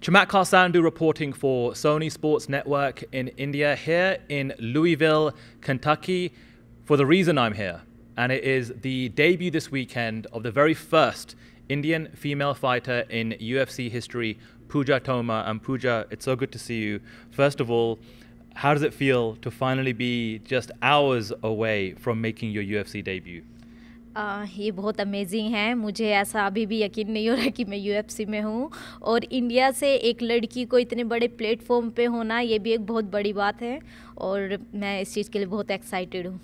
Chamat Karsandu reporting for Sony Sports Network in India, here in Louisville, Kentucky, for the reason I'm here. And it is the debut this weekend of the very first Indian female fighter in UFC history, Pooja Toma. And Pooja, it's so good to see you. First of all, how does it feel to finally be just hours away from making your UFC debut? आ, ये बहुत amazing है मुझे ऐसा अभी भी यकीन नहीं हो रहा कि मैं यू में हूँ और इंडिया से एक लड़की को इतने बड़े प्लेटफॉर्म पे होना ये भी एक बहुत बड़ी बात है और मैं इस चीज़ के लिए बहुत एक्साइटेड हूँ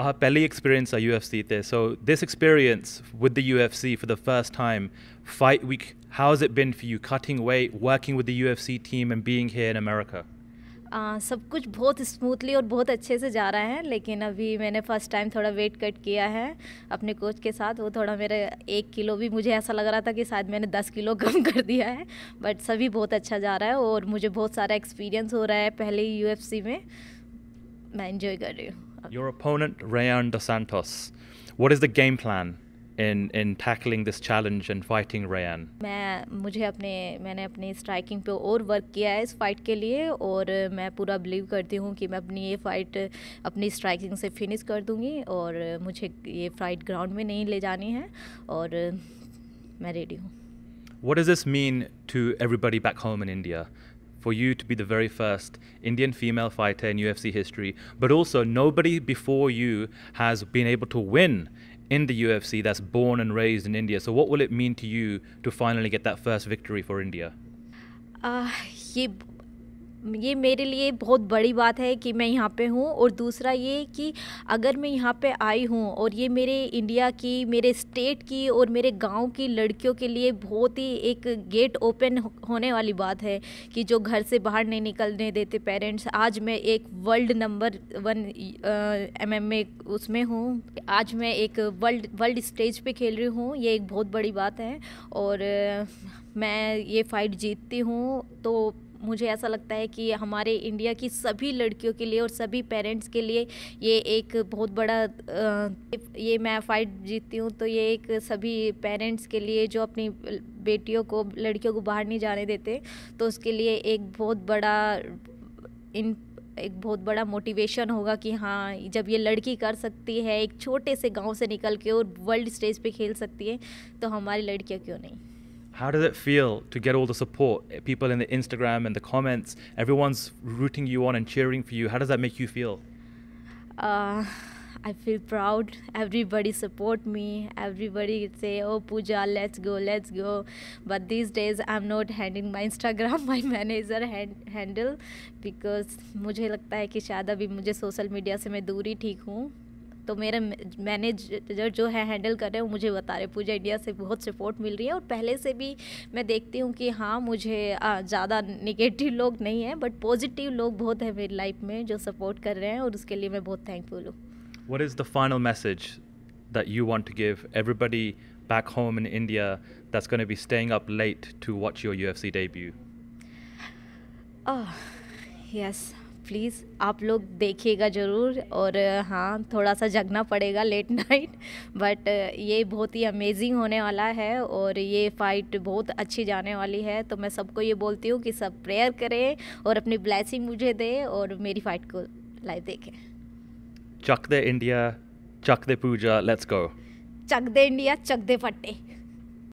Uh, पहले एक्सपीरियंस है यू एफ सी थे so this experience with the U F C for the first time five week how is it been for you cutting weight working with the U F C team and in America ah, सब कुछ बहुत smoothly और बहुत अच्छे से जा रहा है लेकिन अभी मैंने फ़र्स्ट टाइम थोड़ा वेट कट किया है अपने कोच के साथ वो थोड़ा मेरे एक किलो भी मुझे ऐसा लग रहा था कि शायद मैंने दस किलो कम कर दिया है बट सभी बहुत अच्छा जा रहा है और मुझे बहुत सारा एक्सपीरियंस हो रहा है पहले ही यू में मैं इन्जॉय कर रही हूँ Your opponent, Rayan Dos Santos. What is the game plan? in in tackling this challenge and fighting Rayan? मैं मुझे अपने मैंने अपनी स्ट्राइकिंग पे और वर्क किया है इस फाइट के लिए और मैं पूरा बिलीव करती हूँ कि मैं अपनी ये फाइट अपनी स्ट्राइकिंग से फिनिश कर दूँगी और मुझे ये फाइट ग्राउंड में नहीं ले जानी है और मैं रेडी हूँ What does this mean to everybody back home in India? for you to be the very first Indian female fighter in UFC history, but also nobody before you has been able to win in the UFC that's born and raised in India. So what will it mean to you to finally get that first victory for India? Uh, ये ये मेरे लिए बहुत बड़ी बात है कि मैं यहाँ पे हूँ और दूसरा ये कि अगर मैं यहाँ पे आई हूँ और ये मेरे इंडिया की मेरे स्टेट की और मेरे गांव की लड़कियों के लिए बहुत ही एक गेट ओपन होने वाली बात है कि जो घर से बाहर नहीं निकलने देते पेरेंट्स आज मैं एक world number one M M उसमें हूँ आज मैं एक वर्ल्ड वर्ल्ड स्टेज पर खेल रही हूँ ये एक बहुत बड़ी बात है और मैं ये फ़ाइट जीतती हूँ तो मुझे ऐसा लगता है कि हमारे इंडिया की सभी लड़कियों के लिए और सभी पेरेंट्स के लिए ये एक बहुत बड़ा ये मैं फाइट जीतती हूँ तो ये एक सभी पेरेंट्स के लिए जो अपनी बेटियों को लड़कियों को बाहर नहीं जाने देते तो उसके लिए एक बहुत बड़ा इन एक बहुत बड़ा मोटिवेशन होगा कि हाँ जब ये लड़की कर सकती है एक छोटे से गांव से निकल के और वर्ल्ड स्टेज पे खेल सकती है तो हमारी लड़कियाँ क्यों नहीं How does it feel to get all the support? Eh, people in the Instagram and the comments, everyone's rooting you on and cheering for you. How does that make you feel? Uh, I feel proud. Everybody support me. Everybody say, "Oh Pooja, let's go, let's go." But these days I'm not handing my Instagram, my manager hand, handle because मुझे लगता है कि शायद अभी मुझे social media से मैं दूरी ठीक हूँ तो मेरे मैनेजर जो है हैंडल कर रहे हैं वो मुझे बता रहे पूजा इंडिया से बहुत सपोर्ट मिल रही है और पहले से भी मैं देखती हूँ कि हाँ मुझे ज़्यादा निगेटिव लोग नहीं हैं बट पॉजिटिव लोग बहुत हैं मेरी लाइफ में जो सपोर्ट कर रहे हैं और उसके लिए मैं बहुत थैंकफुल हूँ what is the final message that you want to give everybody back home in India that's going to be staying up late to watch your UFC debut? Oh, please आप लोग देखिएगा ज़रूर और हाँ थोड़ा सा जगना पड़ेगा लेट नाइट बट ये बहुत ही अमेजिंग होने वाला है और ये फ़ाइट बहुत अच्छी जाने वाली है तो मैं सबको ये बोलती हूँ कि सब प्रेयर करें और अपनी ब्लैसिंग मुझे दे और मेरी फ़ाइट को लाइव देखें चक दे इंडिया चक दे पूजा लेट्स गो चक दे इंडिया चक दे फट्टे